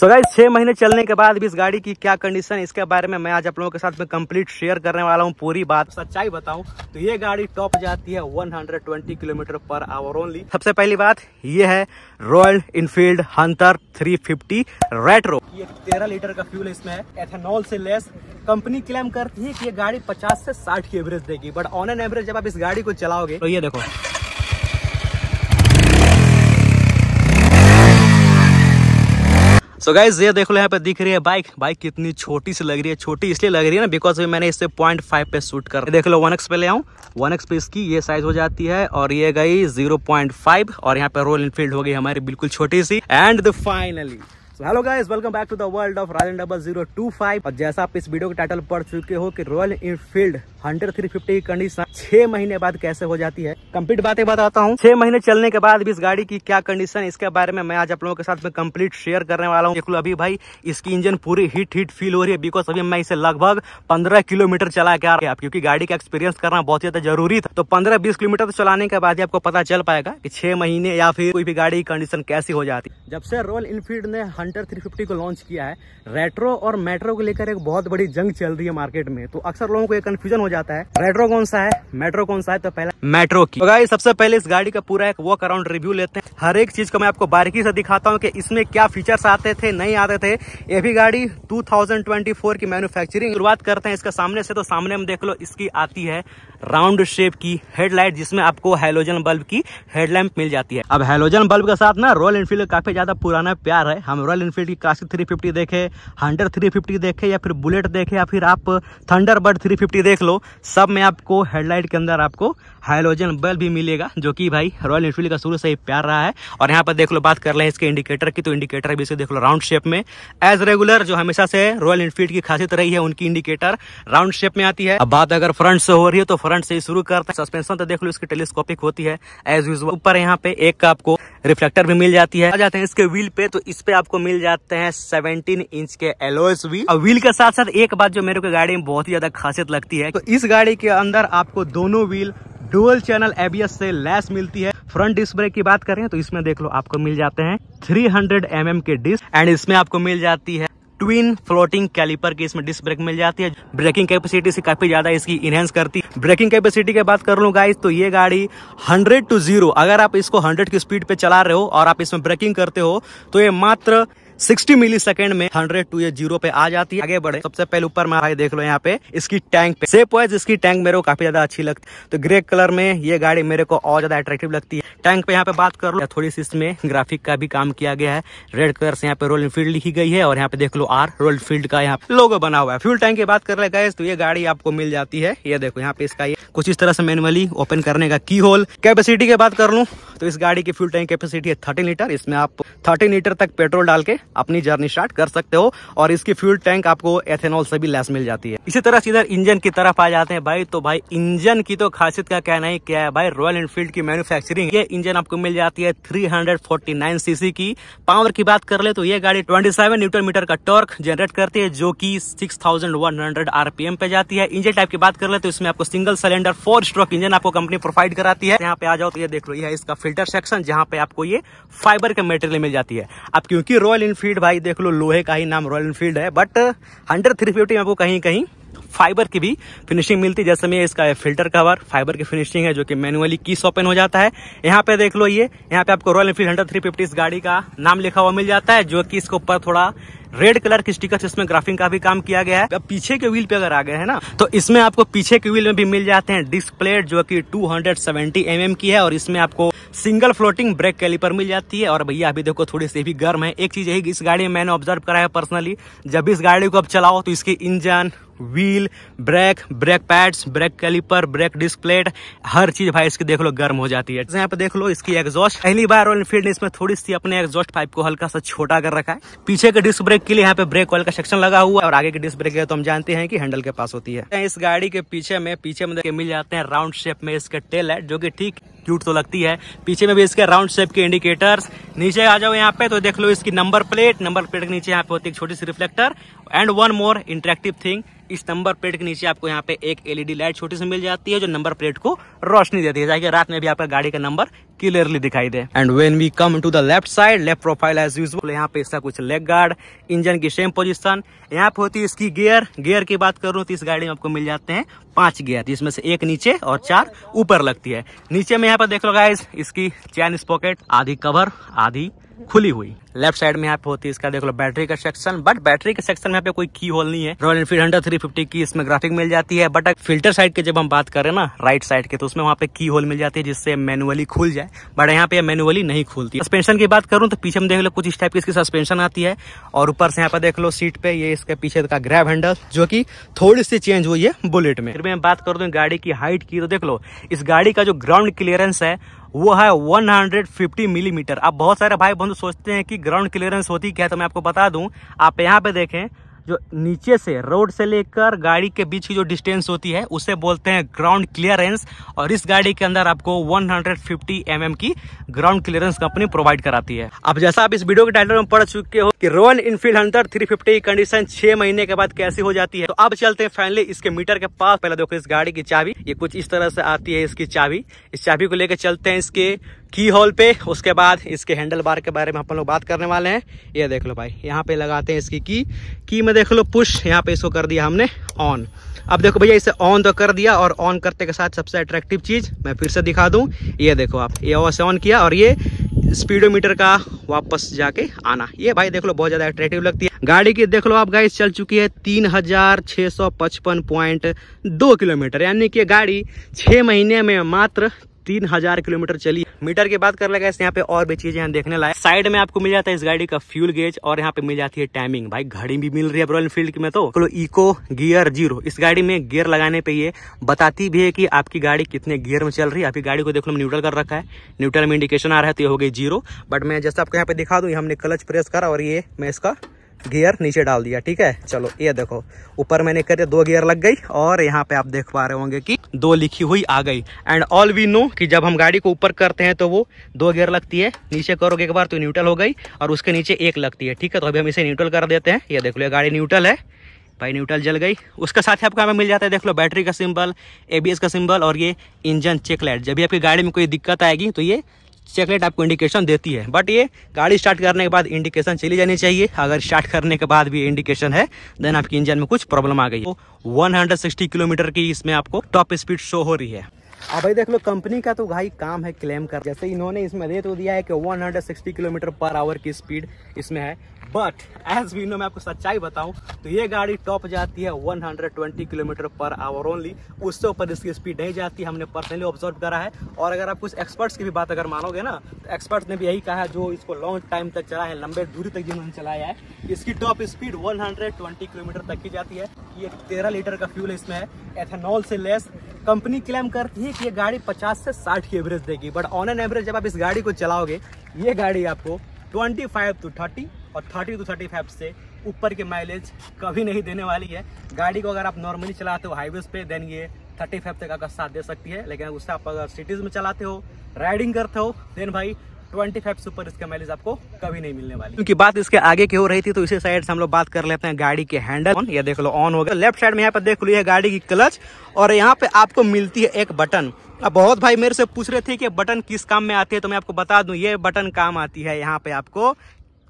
So guys छह महीने चलने के बाद भी इस गाड़ी की क्या कंडीशन इसके बारे में मैं आज आप लोगों के साथ में कंप्लीट शेयर करने वाला हूँ पूरी बात सच्चाई बताऊं तो ये गाड़ी टॉप जाती है 120 किलोमीटर पर आवर ओनली सबसे पहली बात ये है रॉयल इनफील्ड हंटर 350 रेट्रो ये तेरह लीटर का फ्यूल इसमें है एथेनॉल से लेस कंपनी क्लेम करती है कि ये गाड़ी 50 से 60 की एवरेज देगी बट ऑन एन एवरेज जब आप इस गाड़ी को चलाओगे तो ये देखो सो गाइज ये देख लो यहाँ पे दिख रही है बाइक बाइक कितनी छोटी सी लग रही है छोटी इसलिए लग रही है ना बिकॉज मैंने इसे पॉइंट फाइव पे शूट कर देख लो वन एक्स पे ले आऊँ वन एक्स पे इसकी ये साइज हो जाती है और ये गई जीरो पॉइंट फाइव और यहाँ पे रॉयल इनफील्ड हो गई हमारी बिल्कुल छोटी सी and the finally hello guys welcome back to the world of Royal double zero two five और जैसा आप इस वीडियो के टाइटल पढ़ चुके हो कि Royal Enfield hundred three fifty की कंडीशन छह महीने बाद कैसे हो जाती है कंप्लीट बातें बताता हूँ छह महीने चलने के बाद भी इस गाड़ी की क्या कंडीशन इसके बारे में मैं आज आप लोगों के साथ में कंप्लीट शेयर करने वाला हूँ अभी भाई इसकी इंजन पूरी हीट हिट फील हो रही है बिकॉज अभी मैं इसे लगभग पंद्रह किलोमीटर चला के आ रहा क्योंकि गाड़ी का एक्सपीरियंस करना बहुत ज्यादा जरूरी था तो पंद्रह बीस किलोमीटर तो चलाने के बाद आपको पता चल पाएगा की छह महीने या फिर कोई भी गाड़ी की कंडीशन कैसी हो जाती जब से रॉयल इनफील्ड ने हंटर थ्री को लॉन्च किया है रेट्रो और मेट्रो को लेकर एक बहुत बड़ी जंग चल रही है मार्केट में तो अक्सर लोगों को यह कंफ्यूजन हो जाता जाता है मेट्रो कौन सा है मेट्रो कौन सा है तो पहला मेट्रो की तो गाइस सबसे पहले इस गाड़ी का पूरा एक वॉक अराउंड रिव्यू लेते हैं हर एक चीज को मैं आपको बारीकी से दिखाता हूँ कि इसमें क्या फीचर्स आते थे नहीं आते थे ये भी गाड़ी 2024 की मैन्युफैक्चरिंग शुरुआत करते हैं इसका सामने से तो सामने हम देख लो इसकी आती है राउंड शेप की हेडलाइट जिसमें आपको हेलोजन बल्ब की हेडलैम्प मिल जाती है अब हेलोजन बल्ब के साथ ना रॉयल इनफील्ड काफी ज्यादा पुराना प्यार है हम रॉयल इनफील्ड की क्लासिक 350 देखे हंडर 350 देखे या फिर बुलेट देखे या फिर आप थंडर बर्ड थ्री देख लो सब में आपको हेडलाइट के अंदर आपको हाइलोजन बल्ब भी मिलेगा जो कि भाई रॉयल एनफील्ड का शुरू से ही प्यार रहा है और यहाँ पर देख लो बात कर रहे हैं इसके इंडिकेटर की तो इंडिकेटर भी इसे देख लो राउंड शेप में एज रेगुलर जो हमेशा से रॉयल एनफील्ड की खासियत रही है उनकी इंडिकेटर राउंड शेप में आती है अब बात अगर फ्रंट से हो रही है तो फ्रंट से ही शुरू करता है सस्पेंशन तो देख लो इसकी टेलीस्कोपिक होती है एज यूज ऊपर यहाँ पे एक आपको रिफ्लेक्टर भी मिल जाती है आ जाते हैं इसके व्हील पे तो इस पे आपको मिल जाते हैं सेवनटीन इंच के एलोएस व्हील और व्हील के साथ साथ एक बात जो मेरे को गाड़ी में बहुत ही ज्यादा खासियत लगती है तो इस गाड़ी के अंदर आपको दोनों व्हील डुअल चैनल एबीएस से लैस मिलती है फ्रंट डिस्क ब्रेक की बात करें तो इसमें देख लो आपको मिल जाते हैं 300 हंड्रेड mm के डिस्क एंड इसमें आपको मिल जाती है ट्विन फ्लोटिंग कैलिपर की इसमें डिस्क ब्रेक मिल जाती है ब्रेकिंग कैपेसिटी से काफी ज्यादा इसकी इनहेंस करती है ब्रेकिंग कैपेसिटी की बात कर लू गाइस तो ये गाड़ी 100 टू जीरो अगर आप इसको 100 की स्पीड पे चला रहे हो और आप इसमें ब्रेकिंग करते हो तो ये मात्र 60 मिली सेकेंड में हंड्रेड टू ये जीरो पे आ जाती है आगे बढ़े सबसे पहले ऊपर में भाई देख लो यहाँ पे इसकी टैंक पे सेप वाइज इसकी टैंक मेरे को काफी ज्यादा अच्छी लगती है तो ग्रे कलर में ये गाड़ी मेरे को और ज्यादा अट्रेक्टिव लगती है टैंक पे यहाँ पे बात कर लो थोड़ी सी इसमें ग्राफिक का भी काम किया गया है रेड कलर से यहाँ पे रॉयल इनफील्ड लिखी गई है और यहाँ पे देख लो आर रॉयल फील्ड का यहाँ लोगो बना हुआ है फ्यूल टैंक की बात कर ले गए तो ये गाड़ी आपको मिल जाती है ये देखो यहाँ पे इसका कुछ इस तरह से मैनुअली ओपन करने का की होल कैपेसिटी की बात कर लू तो इस गाड़ी की फ्यूल टैंक कैपेसिटी है थर्टीन लीटर इसमें आप थर्टी लीटर तक पेट्रोल डाल के अपनी जर्नी स्टार्ट कर सकते हो और इसकी फ्यूल टैंक आपको एथेनॉल से भी लेस मिल जाती है इसी तरह सीधा इंजन की तरफ आ जाते हैं भाई तो भाई इंजन की तो खासियत का कहना ही क्या है भाई रॉयल एनफील्ड की मैन्युफैक्चरिंग ये इंजन आपको मिल जाती है 349 सीसी की पावर की बात कर ले तो ये गाड़ी 27 न्यूटन मीटर का टॉर्क जनरेट करती है जो कि 6100 आरपीएम पे जाती है इंजन टाइप की बात कर ले तो इसमें आपको single cylinder four stroke engine आपको कंपनी प्रोवाइड कराती है यहाँ पे आ जाओ तो ये देख लो ये है इसका फिल्टर सेक्शन जहाँ पे आपको ये फाइबर का मेटेरियल मिल जाती है अब क्योंकि रॉयल इनफील्ड भाई देख लो लोहे का ही नाम रॉयल इनफील्ड है बट हंड्रेड थ्री फिफ्टी आपको कहीं कहीं फाइबर की भी फिनिशिंग मिलती है जैसे में इसका फिल्टर कवर फाइबर की फिनिशिंग है जो कि मैनुअली कीस ओपन हो जाता है यहाँ पे देख लो ये यहाँ पे आपको Royal Enfield hundred three fifty गाड़ी का नाम लिखा हुआ मिल जाता है जो कि इसके ऊपर थोड़ा रेड कलर की स्टिकर इसमें ग्राफिंग का भी काम किया गया है अब पीछे के व्हील पे अगर आ गए हैं ना तो इसमें आपको पीछे के व्हील में भी मिल जाते हैं डिस्क प्लेट जो कि 270 हंड्रेड mm की है और इसमें आपको सिंगल फ्लोटिंग ब्रेक कैलिपर मिल जाती है और भैया अभी देखो थोड़ी सी भी गर्म है एक चीज यही इस गाड़ी में मैंने ऑब्जर्व करा है पर्सनली जब इस गाड़ी को आप चलाओ तो इसके engine wheel brake brake pads brake calliper brake disc plate हर चीज भाई इसकी देख लो गर्म हो जाती है यहाँ पे देख लो इसकी एग्जॉस्ट पहली बार रॉयल इनफील्ड ने इसमें थोड़ी सी अपने एग्जॉस्ट पाइप को हल्का सा छोटा कर रखा है पीछे के डिस्क ब्रेक के लिए यहाँ पे ब्रेक ऑयल का सेक्शन लगा हुआ है और आगे की डिस्क ब्रेक है तो हम जानते हैं कि हैंडल के पास होती है इस गाड़ी के पीछे में पीछे में मिल जाते हैं राउंड शेप में इसके टेल है जो की ठीक क्यूट तो लगती है पीछे में भी इसके राउंड शेप के इंडिकेटर्स नीचे आ जाओ यहाँ पे तो देख लो इसकी नंबर प्लेट नंबर प्लेट के नीचे यहाँ पे होती है छोटी सी reflector and one more interactive thing इस नंबर प्लेट के नीचे आपको यहाँ पे एक एलईडी लाइट छोटी सी मिल जाती है जो नंबर प्लेट को रोशनी देती है ताकि रात में भी आपका गाड़ी का नंबर क्लियरली दिखाई दे and when we come to the left side left profile as usual यहाँ पे इसका कुछ लेग गार्ड इंजन की सेम पोजिशन यहाँ पे होती है इसकी गियर गियर की बात करूँ तो इस गाड़ी में आपको मिल जाते हैं पांच गियर जिसमें से एक नीचे और चार ऊपर लगती है नीचे में यहाँ पर देख लो गाइज इसकी चैन स्पॉकेट आधी कवर आधी खुली हुई लेफ्ट साइड में यहाँ पे होती है इसका देख लो बैटरी का सेक्शन बट बैटरी के सेक्शन में पे कोई की होल नहीं है Royal Enfield hundred three fifty की इसमें ग्राफिक मिल जाती है बट फिल्टर साइड के जब हम बात करें ना राइट साइड के तो उसमें वहाँ पे की होल मिल जाती है जिससे मैनुअली खुल जाए बट यहाँ पे मैनुअली नहीं खुलती सस्पेंशन की बात करूँ तो पीछे में देख लो कुछ इस टाइप की इसकी सस्पेंशन आती है और ऊपर से यहाँ पे देख लो सीट पे ये इसके पीछे का ग्रैब हैंडल जो की थोड़ी सी चेंज हुई है बुलेट में फिर मैं बात कर दू गाड़ी की हाइट की तो देख लो इस गाड़ी का जो ग्राउंड क्लियरेंस है वो है 150 मिलीमीटर mm. अब बहुत सारे भाई बंधु सोचते हैं कि ग्राउंड क्लियरेंस होती क्या है तो मैं आपको बता दूं आप यहाँ पे देखें जो नीचे से रोड से लेकर गाड़ी के बीच की जो डिस्टेंस होती है उसे बोलते हैं ग्राउंड क्लियरेंस और इस गाड़ी के अंदर आपको 150 हंड्रेड mm की ग्राउंड क्लियरेंस कंपनी प्रोवाइड कराती है अब जैसा आप इस वीडियो के टाइटल में पढ़ चुके हो कि Royal Enfield Hunter three fifty condition छह महीने के बाद कैसी हो जाती है तो अब चलते हैं फाइनली इसके मीटर के पास पहले देखो इस गाड़ी की चाबी ये कुछ इस तरह से आती है इसकी चाबी इस चाबी को लेकर चलते हैं इसके की होल पे उसके बाद इसके हैंडल बार के बारे में अपन लोग बात करने वाले हैं ये देख लो भाई यहाँ पे लगाते हैं इसकी की की में देख लो पुश यहाँ पे इसको कर दिया हमने ऑन अब देखो भैया इसे ऑन तो कर दिया और ऑन करते के साथ सबसे अट्रैक्टिव चीज़ मैं फिर से दिखा दूँ ये देखो आप ये और ऑन किया और ये स्पीडोमीटर का वापस जाके आना ये भाई देख लो बहुत ज़्यादा अट्रैक्टिव लगती है गाड़ी की देख लो आप गाइस चल चुकी है तीन हजार छह सौ पचपन पॉइंट दो किलोमीटर यानी कि गाड़ी छह महीने में मात्र तीन हजार किलोमीटर चली मीटर की बात कर लगा यहाँ पे और भी चीजें देखने लायक साइड में आपको मिल जाता है इस गाड़ी का फ्यूल गेज और यहाँ पे मिल जाती है टाइमिंग भाई घड़ी भी मिल रही है रॉयल एनफील्ड में तो चलो इको गियर जीरो इस गाड़ी में गियर लगाने पे ये बताती भी है कि आपकी गाड़ी कितने गियर में चल रही है आपकी गाड़ी को देख लो न्यूट्रल कर रखा है न्यूट्रल में इंडिकेशन आ रहा है तो ये हो गई जीरो बट मैं जैसा आपको यहाँ पे दिखा दू हमने क्लच प्रेस करा और ये मैं इसका गियर नीचे डाल दिया ठीक है चलो ये देखो ऊपर मैंने कर दो गियर लग गई और यहाँ पे आप देख पा रहे होंगे कि दो लिखी हुई आ गई एंड ऑल वी नो कि जब हम गाड़ी को ऊपर करते हैं तो वो दो गियर लगती है नीचे करोगे एक बार तो न्यूट्रल हो गई और उसके नीचे एक लगती है ठीक है तो अभी हम इसे न्यूट्रल कर देते हैं ये देख लो गाड़ी न्यूट्रल है भाई न्यूट्रल जल गई उसके साथ ही आपको हमें मिल जाता है देख लो बैटरी का सिंबल एबीएस का सिंबल और ये इंजन चेक लाइट जब भी आपकी गाड़ी में कोई दिक्कत आएगी तो ये चेकलेट आपको इंडिकेशन देती है बट ये गाड़ी स्टार्ट करने के बाद इंडिकेशन चली जानी चाहिए अगर स्टार्ट करने के बाद भी इंडिकेशन है देन आपके इंजन में कुछ प्रॉब्लम आ गई हंड्रेड सिक्सटी तो किलोमीटर की इसमें आपको टॉप स्पीड शो हो रही है अब भाई देख लो कंपनी का तो भाई काम है क्लेम कर जैसे इन्होंने इसमें दे तो दिया है कि 160 किलोमीटर पर आवर की स्पीड इसमें है बट एज वी नो मैं आपको सच्चाई बताऊं तो ये गाड़ी टॉप जाती है 120 किलोमीटर पर आवर ओनली उससे ऊपर इसकी स्पीड नहीं जाती हमने पर्सनली ऑब्जर्व करा है और अगर आप कुछ एक्सपर्ट्स की भी बात अगर मानोगे ना तो एक्सपर्ट्स ने भी यही कहा है जो इसको लॉन्ग टाइम तक चला है लंबे दूरी तक जिन्होंने चलाया है इसकी टॉप स्पीड वन किलोमीटर तक की जाती है ये तेरह लीटर का फ्यूल इसमें है एथेनॉल से लेस कंपनी क्लेम करती है कि ये गाड़ी 50 से 60 की एवरेज देगी बट ऑन एन एवरेज जब आप इस गाड़ी को चलाओगे ये गाड़ी आपको 25 टू 30 और 30 टू 35 से ऊपर के माइलेज कभी नहीं देने वाली है गाड़ी को अगर आप नॉर्मली चलाते हो हाईवेज पे देन ये 35 तक आपका साथ दे सकती है लेकिन उससे आप अगर सिटीज़ में चलाते हो राइडिंग करते हो देन भाई ट्वेंटी फाइव सुपर इसका माइलेज आपको कभी नहीं मिलने वाली क्योंकि बात इसके आगे की हो रही थी तो इसी साइड से हम लोग बात कर लेते हैं गाड़ी के हैंडल ऑन ये देख लो ऑन हो गया लेफ्ट साइड में यहाँ पर देख ली है गाड़ी की क्लच और यहाँ पे आपको मिलती है एक बटन अब बहुत भाई मेरे से पूछ रहे थे कि बटन किस काम में आती है तो मैं आपको बता दूं ये बटन काम आती है यहाँ पे आपको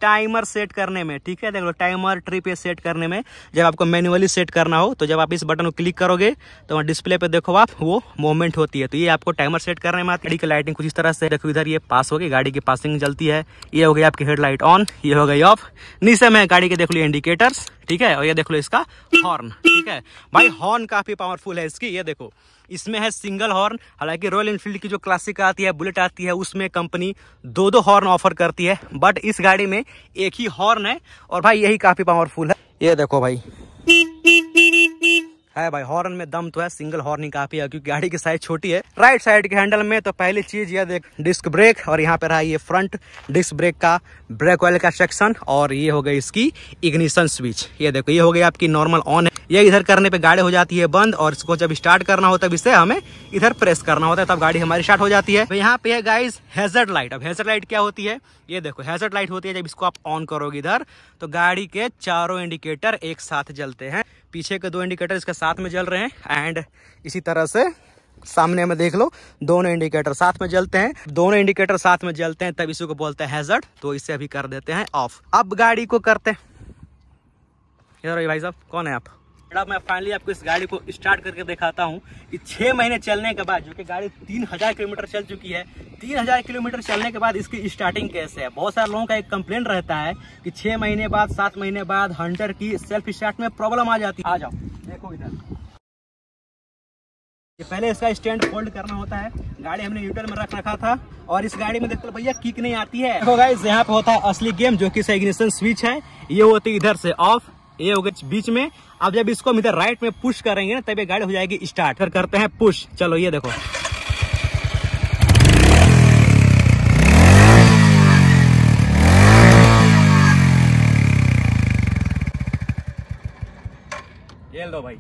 टाइमर सेट करने में ठीक है देख लो टाइमर ट्रिप ये सेट करने में जब आपको मैनुअली सेट करना हो तो जब आप इस बटन को क्लिक करोगे तो वहाँ डिस्प्ले पे देखो आप वो मूवमेंट होती है तो ये आपको टाइमर सेट करने में आती है गाड़ी की लाइटिंग कुछ इस तरह से देखो इधर ये पास हो गई गाड़ी की पासिंग जलती है ये हो गई आपकी हेडलाइट ऑन ये हो गई ऑफ नीचे में गाड़ी के देख लो इंडिकेटर्स ठीक है और ये देख लो इसका हॉर्न ठीक है भाई हॉर्न काफी पावरफुल है इसकी ये देखो इसमें है सिंगल हॉर्न हालांकि रॉयल इनफील्ड की जो क्लासिक आती है बुलेट आती है उसमें कंपनी दो दो हॉर्न ऑफर करती है बट इस गाड़ी में एक ही हॉर्न है और भाई यही काफ़ी पावरफुल है ये देखो भाई है भाई हॉर्न में दम तो है सिंगल हॉर्न ही काफी है क्योंकि गाड़ी की साइज छोटी है राइट साइड के हैंडल में तो पहली चीज ये देख डिस्क ब्रेक और यहाँ पे रहा ये फ्रंट डिस्क ब्रेक का ब्रेक ऑयल का सेक्शन और ये हो गई इसकी इग्निशन स्विच ये देखो ये हो गई आपकी नॉर्मल ऑन है ये इधर करने पे गाड़ी हो जाती है बंद और इसको जब स्टार्ट करना होता है इसे हमें इधर प्रेस करना होता है तब गाड़ी हमारी स्टार्ट हो जाती है तो यहाँ पे है गाइज हैजर्ड लाइट अब हैजर्ड लाइट क्या होती है ये देखो हेजर लाइट होती है जब इसको आप ऑन करोगे इधर तो गाड़ी के चारों इंडिकेटर एक साथ जलते हैं पीछे के दो इंडिकेटर इसके साथ में जल रहे हैं एंड इसी तरह से सामने में देख लो दोनों इंडिकेटर साथ में जलते हैं दोनों इंडिकेटर साथ में जलते हैं तब इसी को बोलते हैं हैजर्ड तो इसे अभी कर देते हैं ऑफ अब गाड़ी को करते हैं भाई साहब कौन है आप और अब मैं फाइनली आपको इस गाड़ी को स्टार्ट करके दिखाता हूँ कि छः महीने चलने के बाद जो कि गाड़ी तीन हज़ार किलोमीटर चल चुकी है तीन हज़ार किलोमीटर चलने के बाद इसकी स्टार्टिंग कैसे है बहुत सारे लोगों का एक कंप्लेन रहता है कि छः महीने बाद सात महीने बाद हंटर की सेल्फ स्टार्ट में प्रॉब्लम आ जाती है आ जाओ देखो इधर ये पहले इसका स्टैंड फोल्ड करना होता है गाड़ी हमने यूटर्न में रख रखा था और इस गाड़ी में देखते भैया किक नहीं आती है देखो गाइस यहाँ पे होता है असली गेम जो कि इग्निशन स्विच है ये होती है इधर से ऑफ ये हो गए बीच में अब जब इसको हम इधर राइट में पुश करेंगे ना तब ये गाड़ी हो जाएगी स्टार्ट फिर करते हैं पुश चलो ये देखो ये लो भाई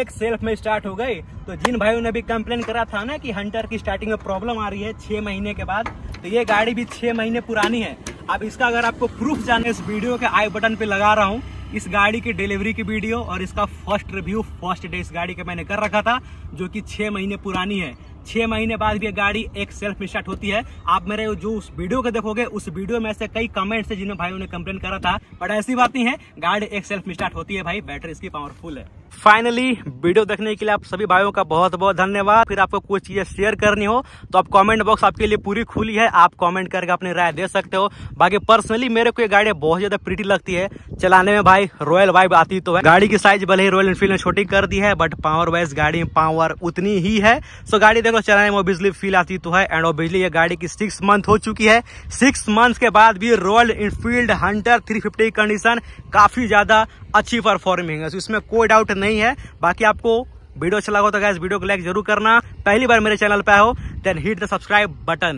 एक सेल्फ में स्टार्ट हो गई तो जिन भाइयों ने भी कंप्लेन करा था ना कि हंटर की स्टार्टिंग में प्रॉब्लम आ रही है छह महीने के बाद तो ये गाड़ी भी छह महीने पुरानी है अब इसका अगर आपको प्रूफ जानना इस वीडियो के आई बटन पे लगा रहा हूँ इस गाड़ी की डिलीवरी की वीडियो और इसका फर्स्ट रिव्यू फर्स्ट डे इस गाड़ी का मैंने कर रखा था जो कि छह महीने पुरानी है छह महीने बाद भी ये गाड़ी एक सेल्फ स्टार्ट होती है आप मेरे जो उस वीडियो को देखोगे उस वीडियो में ऐसे कई कमेंट्स है जिन्हें भाई ने कंप्लेन करा था बट ऐसी बात नहीं है गाड़ी एक सेल्फ स्टार्ट होती है भाई बैटरी इसकी पावरफुल है फाइनली वीडियो देखने के लिए आप सभी भाइयों का बहुत बहुत धन्यवाद फिर आपको कुछ चीज़ें शेयर करनी हो तो आप कमेंट बॉक्स आपके लिए पूरी खुली है आप कमेंट करके अपनी राय दे सकते हो बाकी पर्सनली मेरे को ये गाड़ी बहुत ज़्यादा प्रीटी लगती है चलाने में भाई रॉयल वाइब आती तो है गाड़ी की साइज भले ही रॉयल इनफील्ड ने छोटी कर दी है बट पावर वाइज गाड़ी में पावर उतनी ही है सो गाड़ी देखो चलाने में बिजली फील आती तो है एंड बिजली ये गाड़ी की सिक्स मंथ हो चुकी है सिक्स मंथ के बाद भी Royal Enfield Hunter three condition काफ़ी ज़्यादा अच्छी परफॉर्मिंग है इसमें कोई डाउट नहीं है बाकी आपको वीडियो अच्छा लगा तो गैस वीडियो को लाइक जरूर करना पहली बार मेरे चैनल पर हो then hit the subscribe button